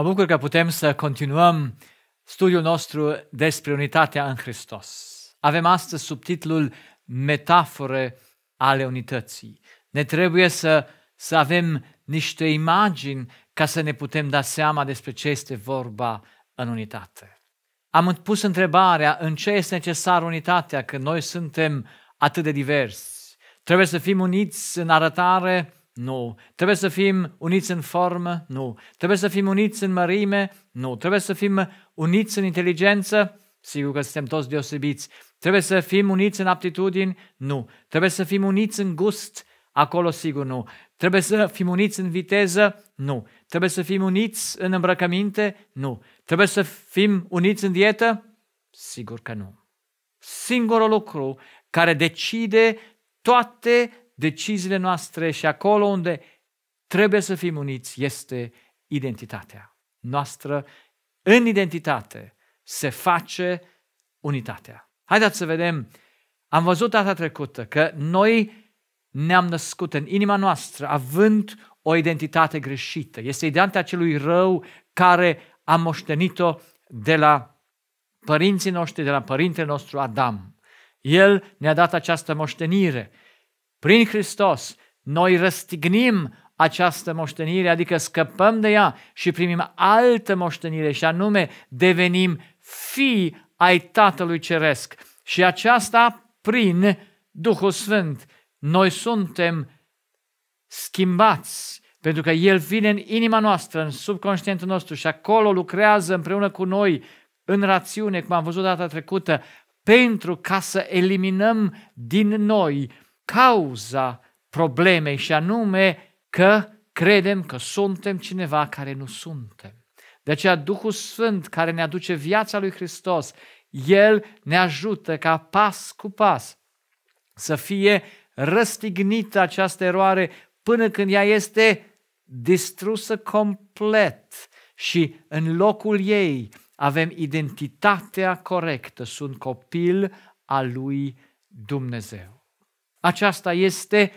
Mă bucur că putem să continuăm studiul nostru despre unitatea în Hristos. Avem astăzi subtitlul Metafore ale unității. Ne trebuie să, să avem niște imagini ca să ne putem da seama despre ce este vorba în unitate. Am pus întrebarea în ce este necesară unitatea când noi suntem atât de diversi. Trebuie să fim uniți în arătare nu. Trebuie să fim uniți în formă? Nu. Trebuie să fim uniți în mărime? Nu. Trebuie să fim uniți în inteligență? Sigur că suntem toți deosebiți. Trebuie să fim uniți în aptitudini? Nu. Trebuie să fim uniți în gust? Acolo sigur nu. Trebuie să fim uniți în viteză? Nu. Trebuie să fim uniți în îmbrăcăminte? Nu. Trebuie să fim uniți în dietă? Sigur că nu. Singurul lucru care decide toate deciziile noastre și acolo unde trebuie să fim uniți este identitatea noastră. În identitate se face unitatea. Haideți să vedem. Am văzut data trecută că noi ne-am născut în inima noastră având o identitate greșită. Este identitatea celui rău care a moștenit-o de la părinții noștri, de la părintele nostru Adam. El ne-a dat această moștenire prin Hristos, noi răstignim această moștenire, adică scăpăm de ea și primim altă moștenire și anume devenim fii ai Tatălui Ceresc. Și aceasta prin Duhul Sfânt. Noi suntem schimbați pentru că El vine în inima noastră, în subconștientul nostru și acolo lucrează împreună cu noi în rațiune, cum am văzut data trecută, pentru ca să eliminăm din noi cauza problemei și anume că credem că suntem cineva care nu suntem. De aceea Duhul Sfânt care ne aduce viața lui Hristos, El ne ajută ca pas cu pas să fie răstignită această eroare până când ea este distrusă complet și în locul ei avem identitatea corectă, sunt copil al lui Dumnezeu. Aceasta este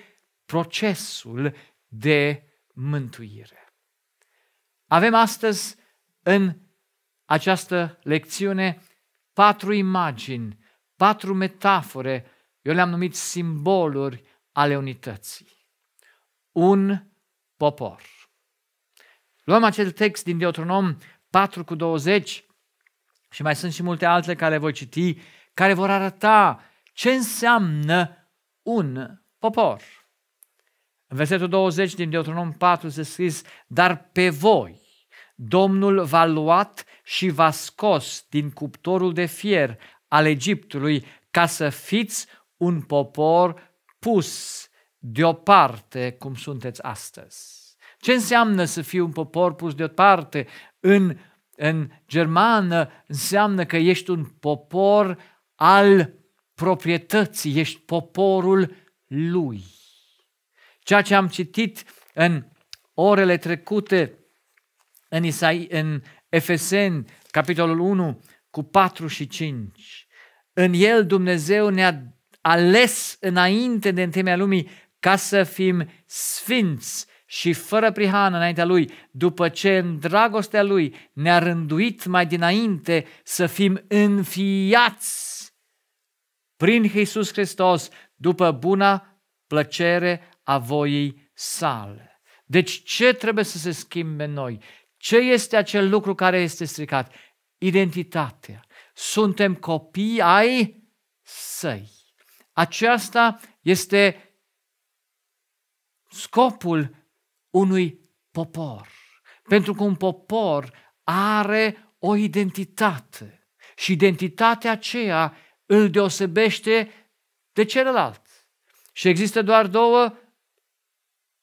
procesul de mântuire. Avem astăzi în această lecțiune patru imagini, patru metafore, eu le-am numit simboluri ale unității. Un popor. Luăm acel text din Deuteronom 4 cu 20 și mai sunt și multe altele care voi citi, care vor arăta ce înseamnă un popor. În versetul 20 din Deuteronom 4 se scris, dar pe voi Domnul v-a luat și v-a scos din cuptorul de fier al Egiptului ca să fiți un popor pus deoparte cum sunteți astăzi. Ce înseamnă să fii un popor pus deoparte? În, în germană înseamnă că ești un popor al proprietăți ești poporul lui. Ceea ce am citit în orele trecute în, Isai, în Efeseni, capitolul 1, cu 4 și 5. În el Dumnezeu ne-a ales înainte de întemeia lumii ca să fim sfinți și fără prihană înaintea Lui, după ce în dragostea Lui ne-a rânduit mai dinainte să fim înfiați prin Hristos Hristos, după buna plăcere a voii sale. Deci ce trebuie să se schimbe noi? Ce este acel lucru care este stricat? Identitatea. Suntem copii ai săi. Aceasta este scopul unui popor. Pentru că un popor are o identitate și identitatea aceea îl deosebește de celălalt. Și există doar două,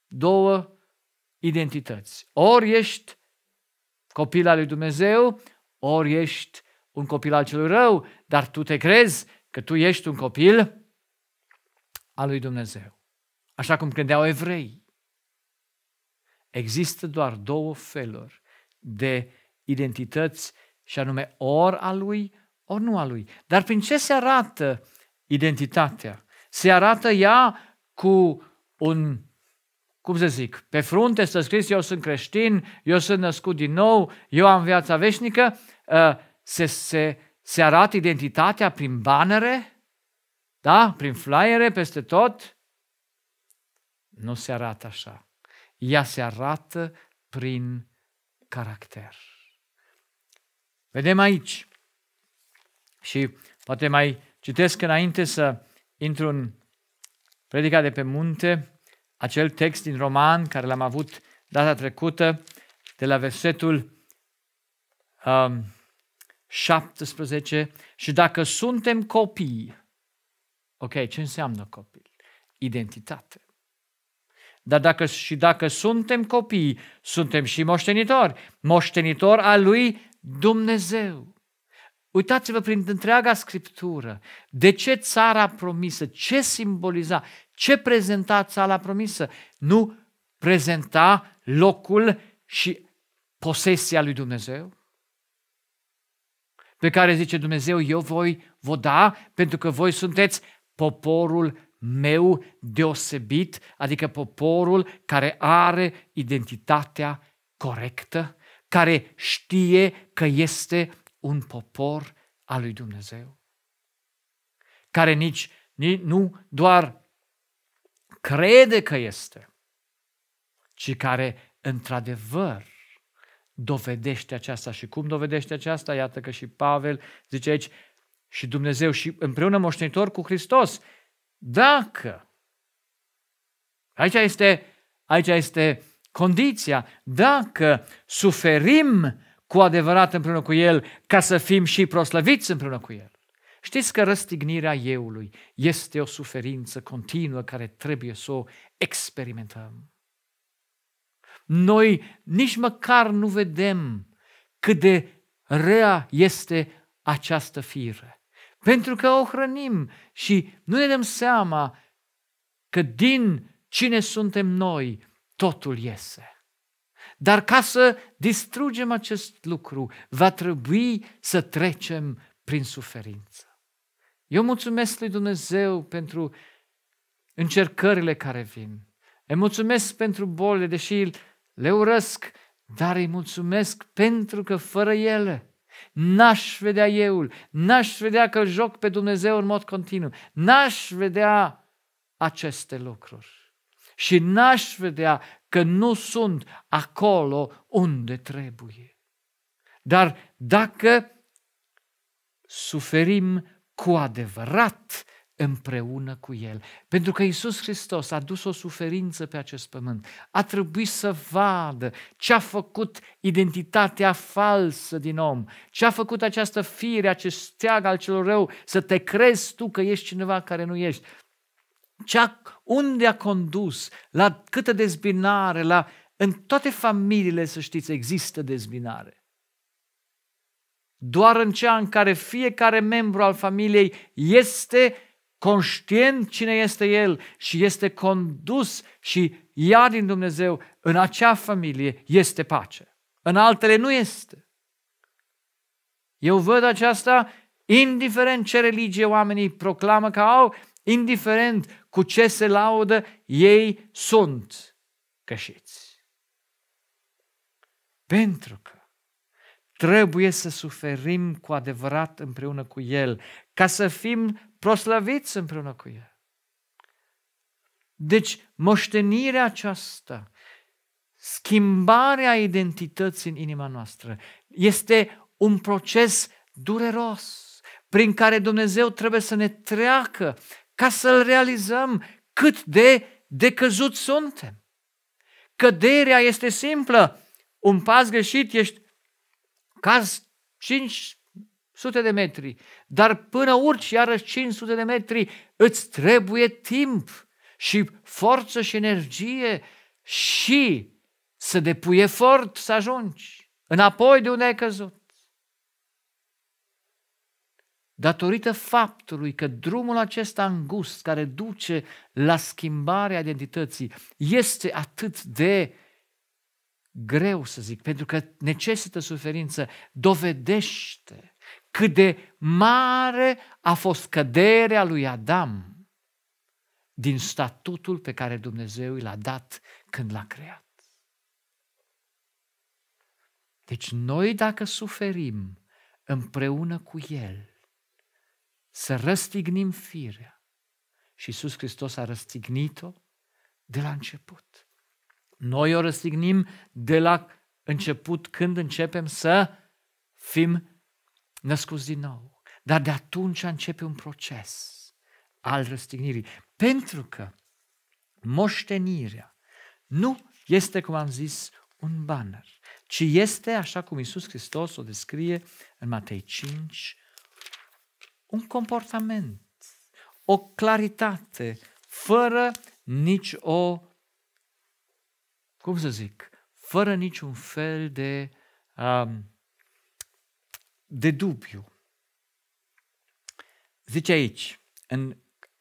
două identități. Ori ești copil al lui Dumnezeu, ori ești un copil al celui rău, dar tu te crezi că tu ești un copil al lui Dumnezeu. Așa cum credeau evrei. Există doar două feluri de identități și anume ori al lui ori nu a lui. Dar prin ce se arată identitatea? Se arată ea cu un, cum să zic, pe frunte să scris eu sunt creștin, eu sunt născut din nou, eu am viața veșnică, ă, se, se, se arată identitatea prin banere, da? prin flyere peste tot, nu se arată așa. Ea se arată prin caracter. Vedem aici și poate mai citesc înainte să intru în predica de pe munte, acel text din roman care l-am avut data trecută, de la versetul um, 17. Și dacă suntem copii, ok, ce înseamnă copil? Identitate. Dar dacă, și dacă suntem copii, suntem și moștenitori, moștenitor al lui Dumnezeu. Uitați-vă prin întreaga scriptură de ce țara promisă, ce simboliza, ce prezenta țara promisă. Nu prezenta locul și posesia lui Dumnezeu? Pe care zice Dumnezeu, eu voi vă da pentru că voi sunteți poporul meu deosebit, adică poporul care are identitatea corectă, care știe că este un popor al lui Dumnezeu, care nici, nici nu doar crede că este, ci care într-adevăr dovedește aceasta. Și cum dovedește aceasta? Iată că și Pavel zice aici, și Dumnezeu și împreună moștenitor cu Hristos. Dacă, aici este, aici este condiția, dacă suferim cu adevărat împreună cu El, ca să fim și proslăviți împreună cu El. Știți că răstignirea euului este o suferință continuă care trebuie să o experimentăm. Noi nici măcar nu vedem cât de rea este această fire, pentru că o hrănim și nu ne dăm seama că din cine suntem noi totul iese. Dar ca să distrugem acest lucru, va trebui să trecem prin suferință. Eu mulțumesc lui Dumnezeu pentru încercările care vin. Îi mulțumesc pentru bolile, deși le urăsc, dar îi mulțumesc pentru că fără ele n-aș vedea eu, n-aș vedea că joc pe Dumnezeu în mod continuu, n-aș vedea aceste lucruri și n-aș vedea că nu sunt acolo unde trebuie. Dar dacă suferim cu adevărat împreună cu El. Pentru că Isus Hristos a dus o suferință pe acest pământ. A trebuit să vadă ce a făcut identitatea falsă din om, ce a făcut această fire, acest steag al celor rău, să te crezi tu că ești cineva care nu ești. Cea, unde a condus, la câtă dezbinare, la, în toate familiile, să știți, există dezbinare. Doar în cea în care fiecare membru al familiei este conștient cine este el și este condus și ia din Dumnezeu, în acea familie este pace. În altele nu este. Eu văd aceasta indiferent ce religie oamenii proclamă că au, indiferent cu ce se laudă, ei sunt cășiți. Pentru că trebuie să suferim cu adevărat împreună cu El, ca să fim proslăviți împreună cu El. Deci, moștenirea aceasta, schimbarea identității în inima noastră, este un proces dureros prin care Dumnezeu trebuie să ne treacă ca să-l realizăm cât de decăzut suntem. Căderea este simplă. Un pas greșit ești caz 500 de metri, dar până urci iarăși 500 de metri, îți trebuie timp și forță și energie și să depui efort să ajungi înapoi de unde ai căzut datorită faptului că drumul acesta îngust care duce la schimbarea identității este atât de greu să zic, pentru că necesită suferință, dovedește cât de mare a fost căderea lui Adam din statutul pe care Dumnezeu l-a dat când l-a creat. Deci noi dacă suferim împreună cu El, să răstignim firea. Și Iisus Hristos a răstignit-o de la început. Noi o răstignim de la început când începem să fim născuți din nou. Dar de atunci începe un proces al răstignirii. Pentru că moștenirea nu este, cum am zis, un banner, ci este, așa cum Iisus Hristos o descrie în Matei 5, un comportament, o claritate, fără nici o, cum să zic, fără niciun fel de, um, de dubiu. Zice aici, în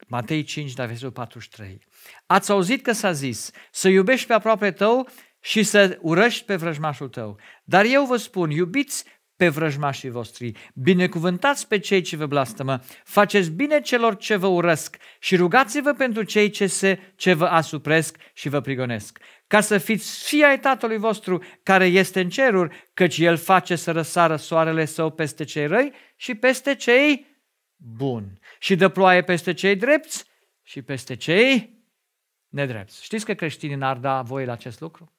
Matei 5, la versetul 43. Ați auzit că s-a zis să iubești pe aproape tău și să urăști pe vrăjmașul tău. Dar eu vă spun, iubiți pe vrăjmașii voștri, binecuvântați pe cei ce vă blastămă, faceți bine celor ce vă urăsc și rugați-vă pentru cei ce, se, ce vă asupresc și vă prigonesc, ca să fiți fii ai Tatălui vostru care este în ceruri, căci El face să răsară soarele său peste cei răi și peste cei buni și dă ploaie peste cei drepți și peste cei nedrepți. Știți că creștinii n-ar da voie la acest lucru?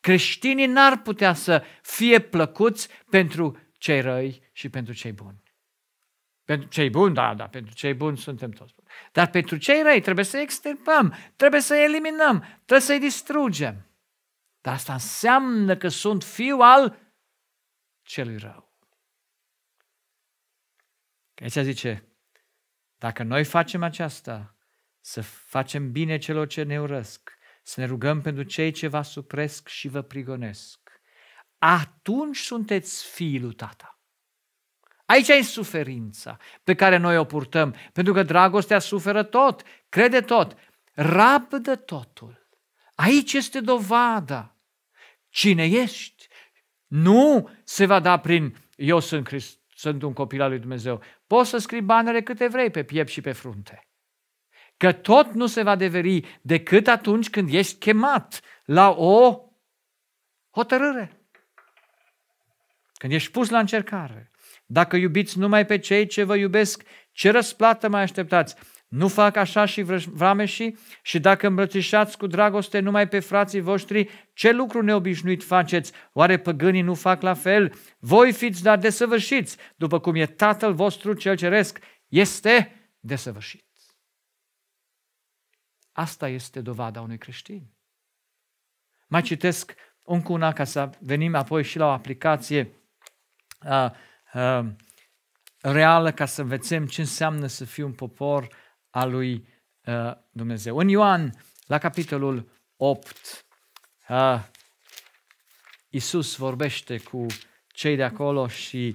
Creștinii n-ar putea să fie plăcuți pentru cei răi și pentru cei buni. Pentru cei buni, da, da, pentru cei buni suntem toți buni. Dar pentru cei răi trebuie să-i extirpăm, trebuie să-i eliminăm, trebuie să-i distrugem. Dar asta înseamnă că sunt fiu al celui rău. Aici zice, dacă noi facem aceasta, să facem bine celor ce ne urăsc, să ne rugăm pentru cei ce vă supresc și vă prigonesc. Atunci sunteți fiul lui tata. Aici e suferința pe care noi o purtăm, pentru că dragostea suferă tot, crede tot, rabdă totul. Aici este dovada. Cine ești? Nu se va da prin eu sunt Christ, sunt un copil al lui Dumnezeu. Poți să scrii banere câte vrei pe piept și pe frunte că tot nu se va deveri decât atunci când ești chemat la o hotărâre. Când ești pus la încercare. Dacă iubiți numai pe cei ce vă iubesc, ce răsplată mai așteptați? Nu fac așa și vrameșii? Și dacă îmbrățișați cu dragoste numai pe frații voștri, ce lucru neobișnuit faceți? Oare păgânii nu fac la fel? Voi fiți dar desăvârșiți, după cum e Tatăl vostru cel Ceresc este desăvârșit. Asta este dovada unui creștin. Mai citesc încă una ca să venim apoi și la o aplicație uh, uh, reală ca să învețem ce înseamnă să fii un popor al lui uh, Dumnezeu. În Ioan, la capitolul 8, uh, Isus vorbește cu cei de acolo și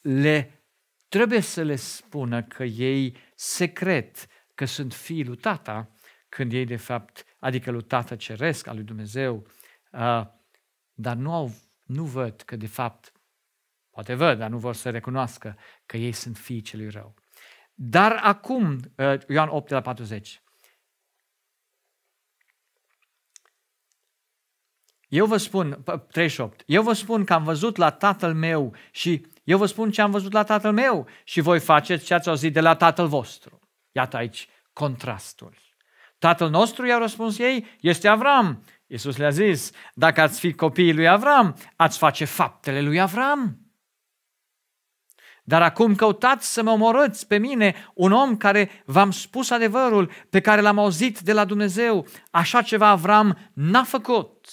le trebuie să le spună că ei secret, că sunt fiul lui tata, când ei de fapt, adică lui Tată Ceresc, al lui Dumnezeu, uh, dar nu, au, nu văd că de fapt, poate văd, dar nu vor să recunoască că ei sunt fii celui rău. Dar acum, uh, Ioan 8 la 40, Eu vă spun, 38, eu vă spun că am văzut la tatăl meu și eu vă spun ce am văzut la tatăl meu și voi faceți ce ați auzit de la tatăl vostru. Iată aici contrastul. Tatăl nostru, i-au răspuns ei, este Avram. Iisus le-a zis, dacă ați fi copiii lui Avram, ați face faptele lui Avram. Dar acum căutați să mă omorâți pe mine, un om care v-am spus adevărul, pe care l-am auzit de la Dumnezeu. Așa ceva Avram n-a făcut.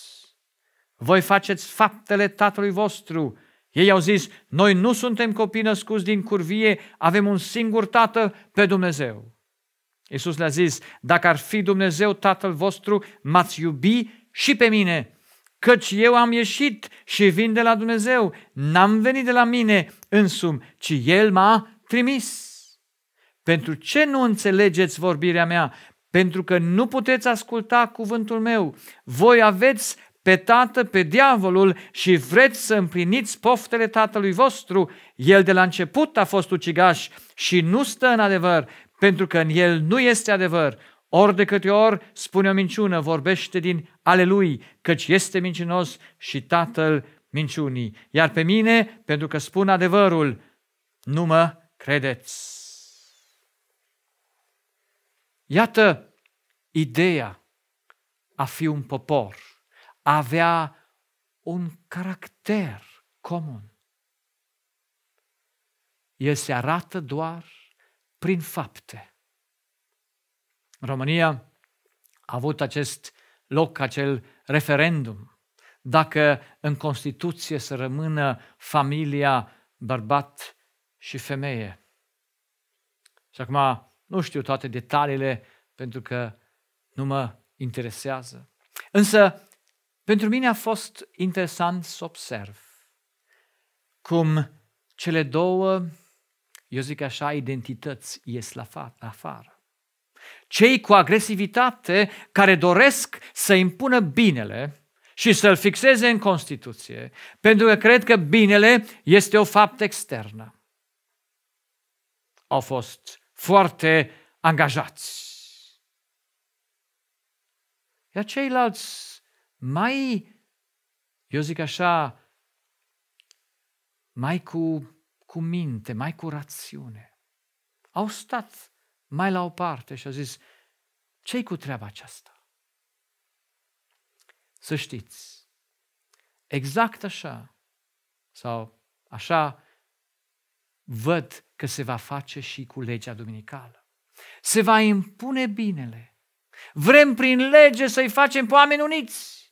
Voi faceți faptele tatălui vostru. Ei au zis, noi nu suntem copii născuți din curvie, avem un singur tată pe Dumnezeu. Iisus le-a zis, dacă ar fi Dumnezeu Tatăl vostru, m-ați iubi și pe mine, căci eu am ieșit și vin de la Dumnezeu, n-am venit de la mine însumi, ci El m-a trimis. Pentru ce nu înțelegeți vorbirea mea? Pentru că nu puteți asculta cuvântul meu. Voi aveți pe tată, pe diavolul și vreți să împliniți poftele tatălui vostru. El de la început a fost ucigaș și nu stă în adevăr, pentru că în el nu este adevăr. Ori de câte ori spune o minciună, vorbește din ale lui, căci este mincinos și tatăl minciunii. Iar pe mine, pentru că spun adevărul, nu mă credeți. Iată ideea a fi un popor, a avea un caracter comun. El se arată doar prin fapte. România a avut acest loc, acel referendum, dacă în Constituție să rămână familia bărbat și femeie. Și acum nu știu toate detaliile pentru că nu mă interesează. Însă, pentru mine a fost interesant să observ cum cele două eu zic așa, identități ies la afară. Cei cu agresivitate care doresc să impună binele și să-l fixeze în Constituție, pentru că cred că binele este o faptă externă. Au fost foarte angajați. Iar ceilalți mai, eu zic așa, mai cu cu minte, mai cu rațiune. Au stat mai la o parte și au zis, ce cu treaba aceasta? Să știți, exact așa, sau așa văd că se va face și cu legea duminicală. Se va impune binele. Vrem prin lege să-i facem pe oameni uniți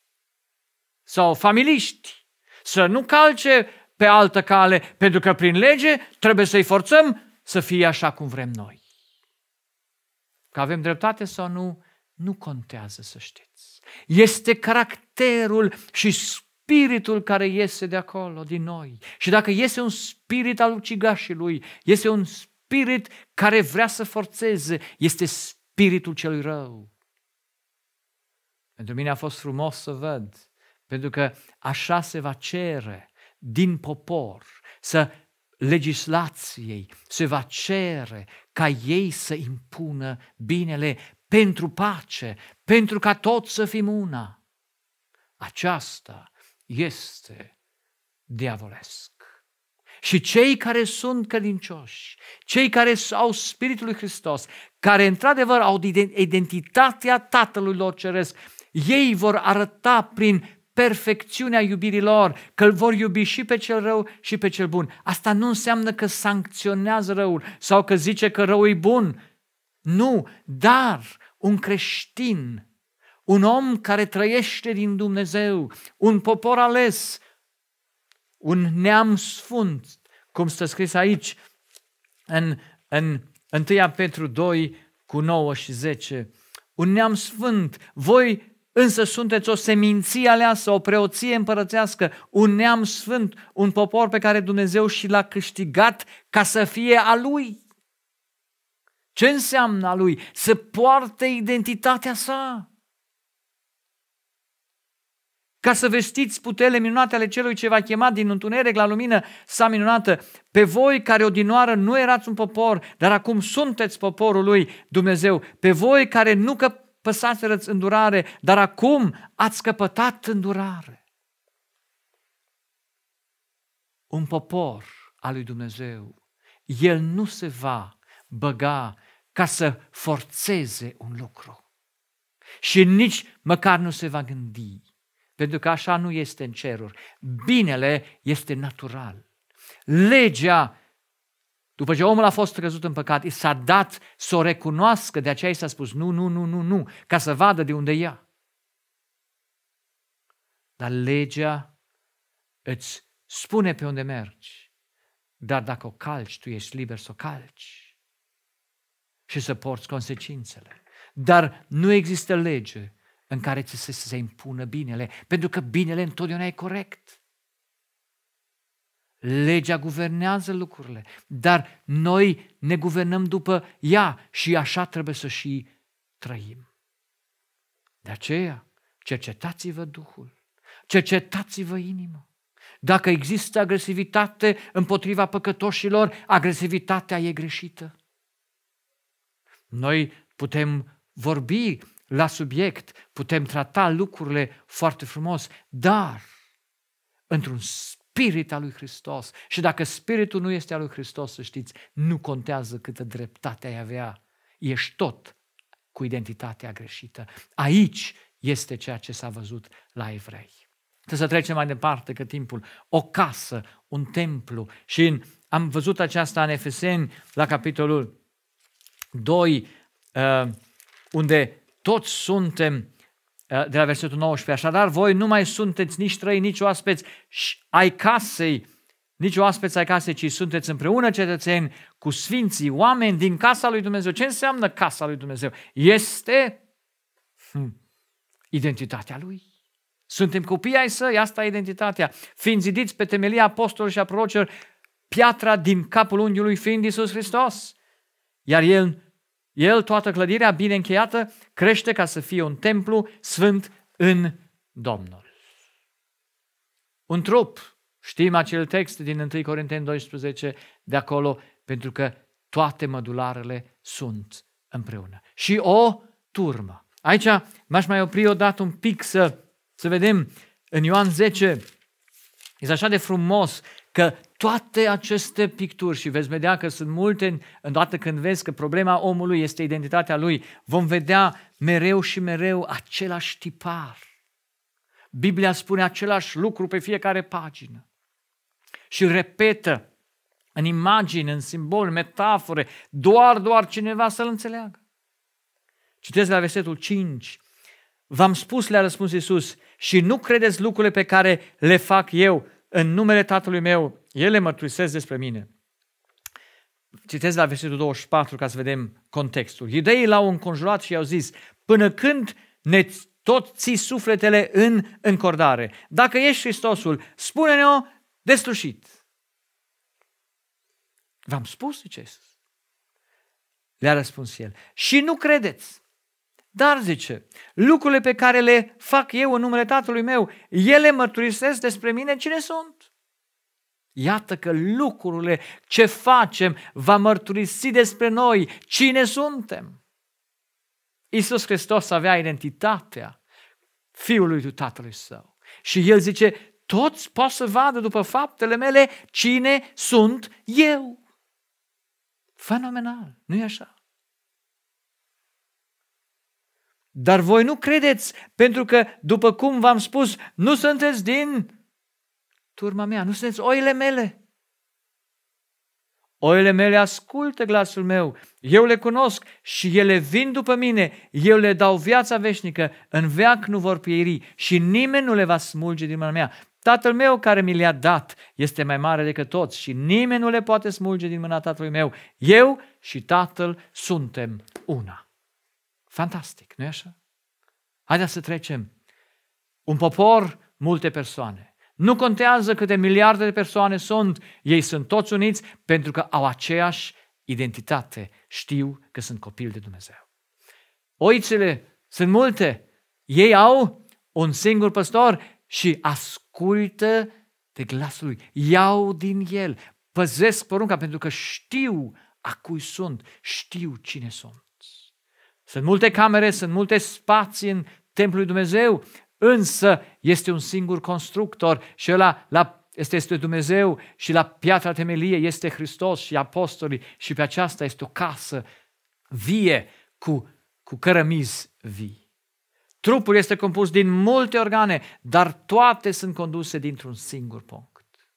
sau familiști, să nu calce pe altă cale, pentru că prin lege trebuie să-i forțăm să fie așa cum vrem noi. Că avem dreptate sau nu, nu contează să știți. Este caracterul și spiritul care iese de acolo, din noi. Și dacă iese un spirit al ucigașului, este un spirit care vrea să forțeze, este spiritul celui rău. Pentru mine a fost frumos să văd, pentru că așa se va cere din popor, să legislației se va cere ca ei să impună binele pentru pace, pentru ca toți să fim una. Aceasta este diavolesc. Și cei care sunt credincioși, cei care au Spiritul lui Hristos, care într-adevăr au identitatea Tatălui lor Ceresc, ei vor arăta prin perfecțiunea iubirii lor, că îl vor iubi și pe cel rău și pe cel bun. Asta nu înseamnă că sancționează răul sau că zice că răul e bun. Nu, dar un creștin, un om care trăiește din Dumnezeu, un popor ales, un neam sfânt, cum stă scris aici în, în 1 Petru 2 cu 9 și 10. Un neam sfânt, voi însă sunteți o seminție aleasă, o preoție împărățească, un neam sfânt, un popor pe care Dumnezeu și l-a câștigat ca să fie a lui. Ce înseamnă a lui? Să poarte identitatea sa. Ca să vestiți putele minunate ale celui ce va chema din întuneric la lumină sa minunată, pe voi care odinoară nu erați un popor, dar acum sunteți poporul lui Dumnezeu, pe voi care nu că păsaserăți îndurare, dar acum ați căpătat îndurare. Un popor al lui Dumnezeu, el nu se va băga ca să forțeze un lucru. Și nici măcar nu se va gândi, pentru că așa nu este în ceruri. Binele este natural. Legea după ce omul a fost crezut în păcat, i s-a dat să o recunoască, de aceea i s-a spus nu, nu, nu, nu, nu, ca să vadă de unde ia. Dar legea îți spune pe unde mergi, dar dacă o calci, tu ești liber să o calci și să porți consecințele. Dar nu există lege în care ți se, se impună binele, pentru că binele întotdeauna e corect. Legea guvernează lucrurile, dar noi ne guvernăm după ea și așa trebuie să și trăim. De aceea, cercetați-vă Duhul, cercetați-vă inima. Dacă există agresivitate împotriva păcătoșilor, agresivitatea e greșită. Noi putem vorbi la subiect, putem trata lucrurile foarte frumos, dar într-un spirit al lui Hristos. Și dacă spiritul nu este al lui Hristos, să știți, nu contează câtă dreptate ai avea. Ești tot cu identitatea greșită. Aici este ceea ce s-a văzut la evrei. Trebuie să trecem mai departe că timpul. O casă, un templu. Și în, am văzut aceasta în Efeseni, la capitolul 2, uh, unde toți suntem Eh, de la versetul 19. Așadar, voi nu mai sunteți nici trăi, nici oaspeți ai casei, nici oaspeți ai casei, ci sunteți împreună cetățeni cu sfinții, oameni din casa lui Dumnezeu. Ce înseamnă casa lui Dumnezeu? Este hmm, identitatea lui. Suntem copii ai săi, asta e identitatea. Fiind zidiți pe temelia apostolilor și a prorocilor, piatra din capul unghiului fiind Isus Hristos. Iar El el, toată clădirea bine încheiată, crește ca să fie un templu sfânt în Domnul. Un trup, știm acel text din 1 Corinteni 12, de acolo, pentru că toate mădularele sunt împreună. Și o turmă. Aici m-aș mai opri dată un pic să, să vedem în Ioan 10, este așa de frumos că toate aceste picturi, și veți vedea că sunt multe, îndată când vezi că problema omului este identitatea lui, vom vedea mereu și mereu același tipar. Biblia spune același lucru pe fiecare pagină și repetă în imagini, în simbol, metafore, doar, doar cineva să-l înțeleagă. Citesc la versetul 5. V-am spus, le-a răspuns Iisus, și nu credeți lucrurile pe care le fac eu, în numele Tatălui meu, ele mărturisesc despre mine. Citez la versetul 24 ca să vedem contextul. Iudeii l-au înconjurat și i-au zis, până când ne tot ții sufletele în încordare. Dacă ești Hristosul, spune-ne-o destrușit. V-am spus, ziceți. Le-a răspuns el. Și nu credeți. Dar, zice, lucrurile pe care le fac eu în numele Tatălui meu, ele mărturisesc despre mine cine sunt. Iată că lucrurile ce facem va mărturisi despre noi cine suntem. Iisus Hristos avea identitatea Fiului Tatălui Său. Și El zice, toți pot să vadă după faptele mele cine sunt eu. Fenomenal, nu e așa? Dar voi nu credeți, pentru că, după cum v-am spus, nu sunteți din turma mea, nu sunteți oile mele. Oile mele ascultă glasul meu, eu le cunosc și ele vin după mine, eu le dau viața veșnică, în veac nu vor pieri și nimeni nu le va smulge din mâna mea. Tatăl meu care mi le-a dat este mai mare decât toți și nimeni nu le poate smulge din mâna tatălui meu. Eu și tatăl suntem una. Fantastic, nu-i așa? Haideți să trecem. Un popor, multe persoane. Nu contează câte miliarde de persoane sunt, ei sunt toți uniți pentru că au aceeași identitate. Știu că sunt copil de Dumnezeu. Oițele sunt multe, ei au un singur păstor și ascultă de glasul lui, iau din el, păzesc porunca pentru că știu a cui sunt, știu cine sunt. Sunt multe camere, sunt multe spații în templul lui Dumnezeu, însă este un singur constructor și ăla la este, este Dumnezeu și la piatra temelie este Hristos și apostolii și pe aceasta este o casă vie cu, cu cărămizi vii. Trupul este compus din multe organe, dar toate sunt conduse dintr-un singur punct.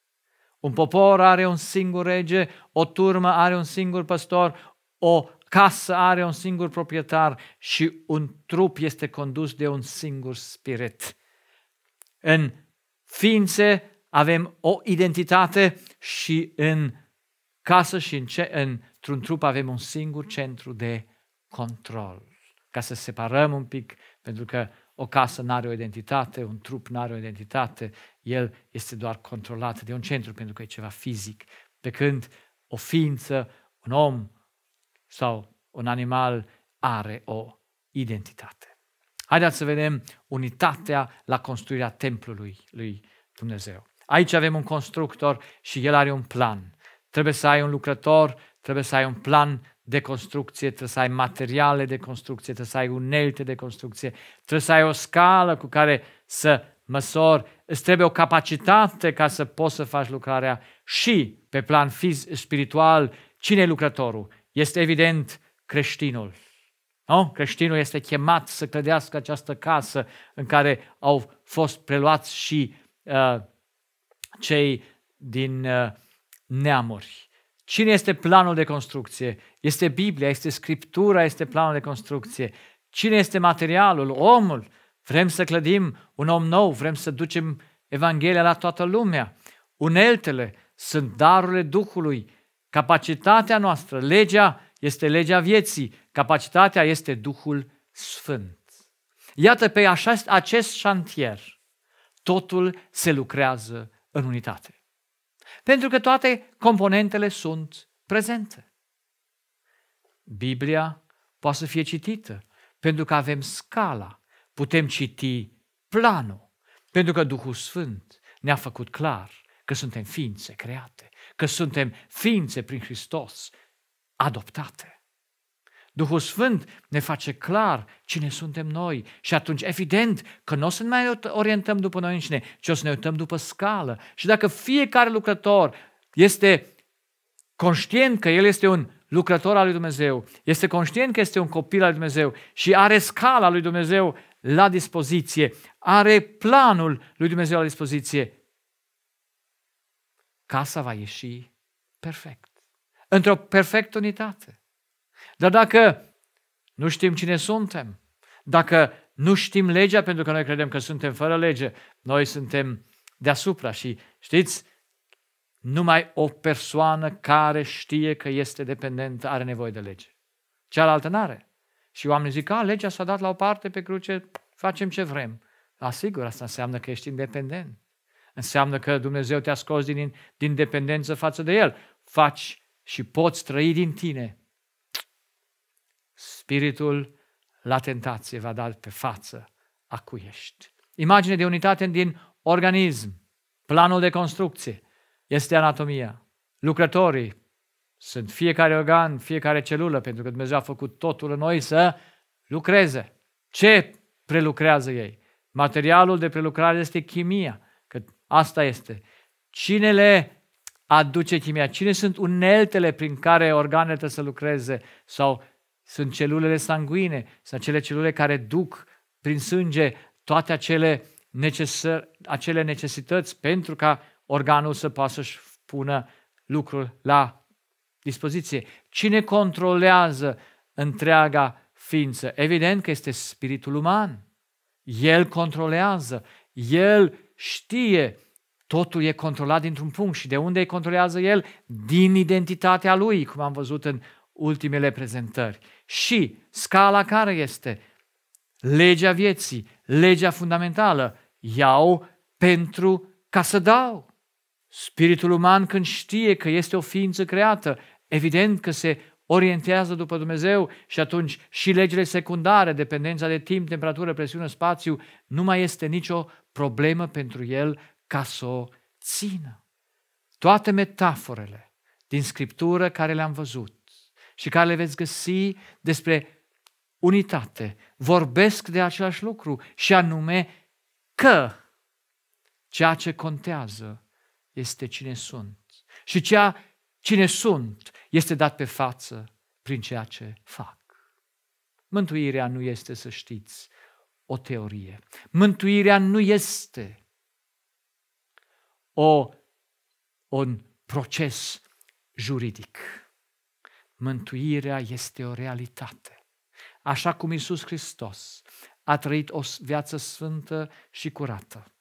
Un popor are un singur rege, o turmă are un singur păstor, o casă are un singur proprietar și un trup este condus de un singur spirit. În ființe avem o identitate și în casă și în ce, într-un trup avem un singur centru de control. Ca să separăm un pic, pentru că o casă nu are o identitate, un trup nu are o identitate, el este doar controlat de un centru pentru că e ceva fizic. Pe când o ființă, un om, sau un animal are o identitate. Haideți să vedem unitatea la construirea templului lui Dumnezeu. Aici avem un constructor și el are un plan. Trebuie să ai un lucrător, trebuie să ai un plan de construcție, trebuie să ai materiale de construcție, trebuie să ai unelte de construcție, trebuie să ai o scală cu care să măsori, îți trebuie o capacitate ca să poți să faci lucrarea și pe plan fiz, spiritual, cine e lucrătorul? este evident creștinul. Nu? Creștinul este chemat să clădească această casă în care au fost preluați și uh, cei din uh, neamuri. Cine este planul de construcție? Este Biblia, este Scriptura, este planul de construcție. Cine este materialul? Omul. Vrem să clădim un om nou, vrem să ducem Evanghelia la toată lumea. Uneltele sunt darurile Duhului Capacitatea noastră, legea este legea vieții, capacitatea este Duhul Sfânt. Iată pe așa, acest șantier, totul se lucrează în unitate. Pentru că toate componentele sunt prezente. Biblia poate să fie citită, pentru că avem scala, putem citi planul, pentru că Duhul Sfânt ne-a făcut clar că suntem ființe create, că suntem ființe prin Hristos adoptate. Duhul Sfânt ne face clar cine suntem noi și atunci evident că nu o să ne mai orientăm după noi înșine, ci o să ne uităm după scală. Și dacă fiecare lucrător este conștient că el este un lucrător al lui Dumnezeu, este conștient că este un copil al lui Dumnezeu și are scala lui Dumnezeu la dispoziție, are planul lui Dumnezeu la dispoziție, casa va ieși perfect, într-o perfectă unitate. Dar dacă nu știm cine suntem, dacă nu știm legea, pentru că noi credem că suntem fără lege, noi suntem deasupra și știți, numai o persoană care știe că este dependentă are nevoie de lege. Cealaltă nu are. Și oamenii zic, a, legea s-a dat la o parte pe cruce, facem ce vrem. Asigur, asta înseamnă că ești independent înseamnă că Dumnezeu te-a scos din, din dependență față de El. Faci și poți trăi din tine. Spiritul la tentație va da pe față a cui ești. Imagine de unitate din organism, planul de construcție, este anatomia. Lucrătorii sunt fiecare organ, fiecare celulă, pentru că Dumnezeu a făcut totul în noi să lucreze. Ce prelucrează ei? Materialul de prelucrare este chimia. Asta este. Cine le aduce chimia? Cine sunt uneltele prin care organele trebuie să lucreze? Sau sunt celulele sanguine? Sunt acele celule care duc prin sânge toate acele, necesar, acele necesități pentru ca organul să poată să-și pună lucrul la dispoziție. Cine controlează întreaga ființă? Evident că este spiritul uman. El controlează, El știe Totul e controlat dintr-un punct și de unde îi controlează el? Din identitatea lui, cum am văzut în ultimele prezentări. Și scala care este? Legea vieții, legea fundamentală. Iau pentru ca să dau. Spiritul uman când știe că este o ființă creată, evident că se orientează după Dumnezeu și atunci și legile secundare, dependența de timp, temperatură, presiune, spațiu, nu mai este nicio problemă pentru el ca să o țină. Toate metaforele din Scriptură care le-am văzut și care le veți găsi despre unitate vorbesc de același lucru și anume că ceea ce contează este cine sunt și ceea cine sunt este dat pe față prin ceea ce fac. Mântuirea nu este, să știți, o teorie. Mântuirea nu este o, un proces juridic. Mântuirea este o realitate. Așa cum Isus Hristos a trăit o viață sfântă și curată.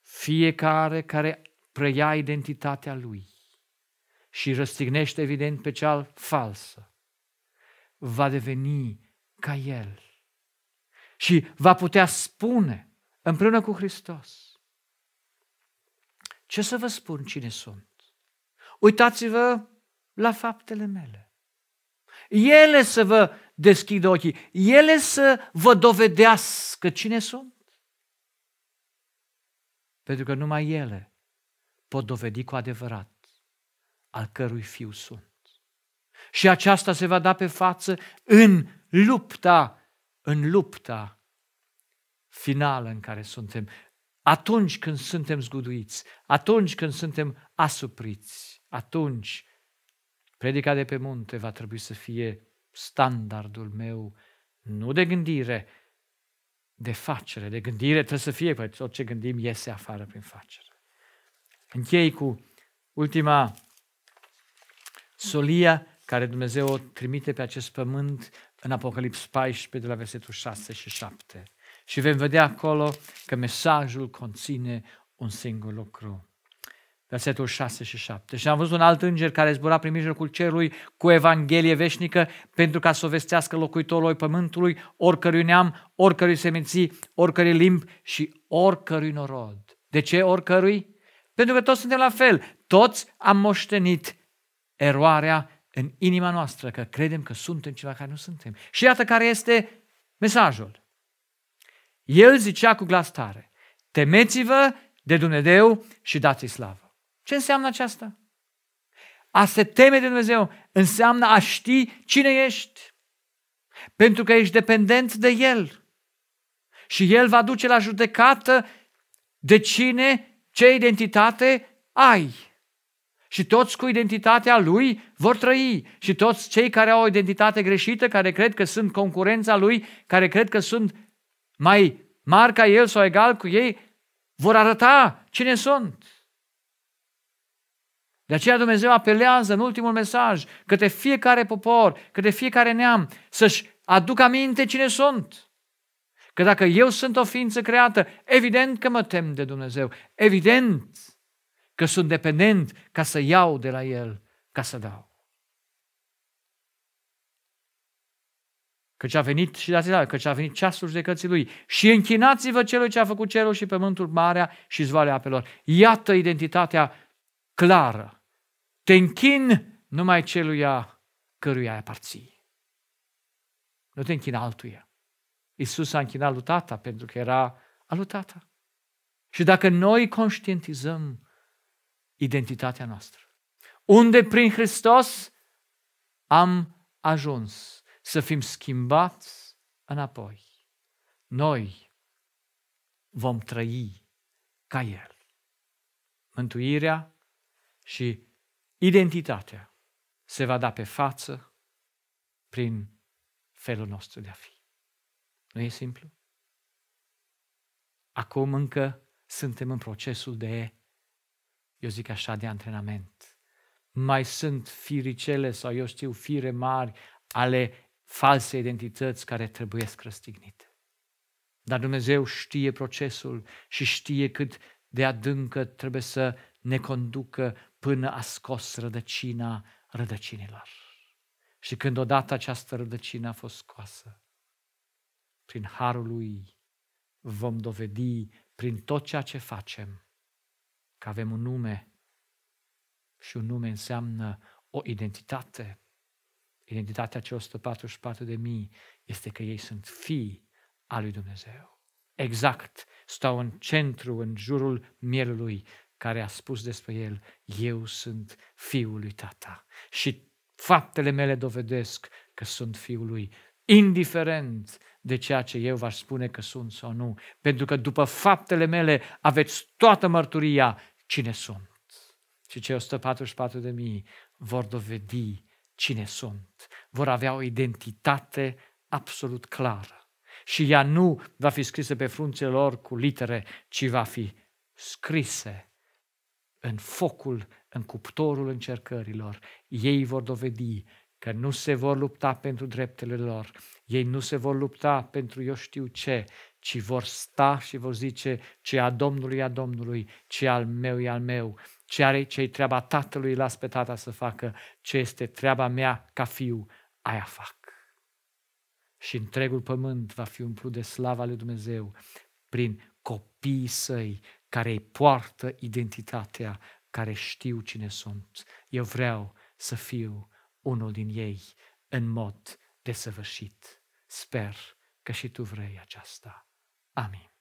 Fiecare care preia identitatea lui și răstignește evident pe cea falsă, va deveni ca el și va putea spune împreună cu Hristos, ce să vă spun cine sunt? Uitați-vă la faptele mele. Ele să vă deschidă ochii, ele să vă dovedească cine sunt. Pentru că numai ele pot dovedi cu adevărat al cărui fiu sunt. Și aceasta se va da pe față în lupta, în lupta finală în care suntem. Atunci când suntem zguduiți, atunci când suntem asupriți, atunci predica de pe munte va trebui să fie standardul meu, nu de gândire, de facere, de gândire trebuie să fie, păi tot ce gândim iese afară prin facere. Închei cu ultima solia care Dumnezeu o trimite pe acest pământ în Apocalips 14 de la versetul 6 și 7. Și vom vedea acolo că mesajul conține un singur lucru. Versetul 6 și 7. Și am văzut un alt înger care zbura prin mijlocul cerului cu Evanghelie veșnică pentru ca să o vestească locuitorului pământului, oricărui neam, oricărui seminții, oricărui limb și oricărui norod. De ce oricărui? Pentru că toți suntem la fel. Toți am moștenit eroarea în inima noastră, că credem că suntem ceva care nu suntem. Și iată care este mesajul. El zicea cu glas tare, temeți-vă de Dumnezeu și dați-i slavă. Ce înseamnă aceasta? A se teme de Dumnezeu înseamnă a ști cine ești, pentru că ești dependent de El. Și El va duce la judecată de cine, ce identitate ai. Și toți cu identitatea lui vor trăi. Și toți cei care au o identitate greșită, care cred că sunt concurența lui, care cred că sunt mai mari ca el sau egal cu ei, vor arăta cine sunt. De aceea Dumnezeu apelează în ultimul mesaj către fiecare popor, către fiecare neam, să-și aducă aminte cine sunt. Că dacă eu sunt o ființă creată, evident că mă tem de Dumnezeu, evident că sunt dependent ca să iau de la El, ca să dau. Căci a venit, și dați la, căci a venit ceasul judecății Lui. Și închinați-vă celui ce a făcut cerul și pământul, marea și zvoarea apelor. Iată identitatea clară. Te închin numai celuia căruia aparții. Nu te închin altuia. Isus a închinat lui Tata pentru că era a lui Tata. Și dacă noi conștientizăm identitatea noastră. Unde prin Hristos am ajuns să fim schimbați înapoi. Noi vom trăi ca El. Mântuirea și identitatea se va da pe față prin felul nostru de a fi. Nu e simplu? Acum încă suntem în procesul de eu zic așa, de antrenament. Mai sunt firicele sau eu știu fire mari ale false identități care trebuie răstignite. Dar Dumnezeu știe procesul și știe cât de adâncă trebuie să ne conducă până a scos rădăcina rădăcinilor. Și când odată această rădăcină a fost scoasă, prin harul lui vom dovedi prin tot ceea ce facem că avem un nume și un nume înseamnă o identitate. Identitatea celor 144.000 este că ei sunt fii al lui Dumnezeu. Exact, stau în centru, în jurul mielului care a spus despre el, eu sunt fiul lui tata și faptele mele dovedesc că sunt fiul lui, indiferent de ceea ce eu v-aș spune că sunt sau nu, pentru că după faptele mele aveți toată mărturia cine sunt. Și cei 144 de mii vor dovedi cine sunt, vor avea o identitate absolut clară. Și ea nu va fi scrisă pe frunțele lor cu litere, ci va fi scrise în focul, în cuptorul încercărilor. Ei vor dovedi că nu se vor lupta pentru dreptele lor, ei nu se vor lupta pentru eu știu ce, ci vor sta și vor zice ce a Domnului a Domnului, ce al meu e al meu, ce are ce treaba tatălui, las pe tata să facă, ce este treaba mea ca fiu, aia fac. Și întregul pământ va fi umplut de slava lui Dumnezeu prin copiii săi care îi poartă identitatea, care știu cine sunt. Eu vreau să fiu unul din ei în mod desăvârșit. Sper că și tu vrei aceasta. Amin.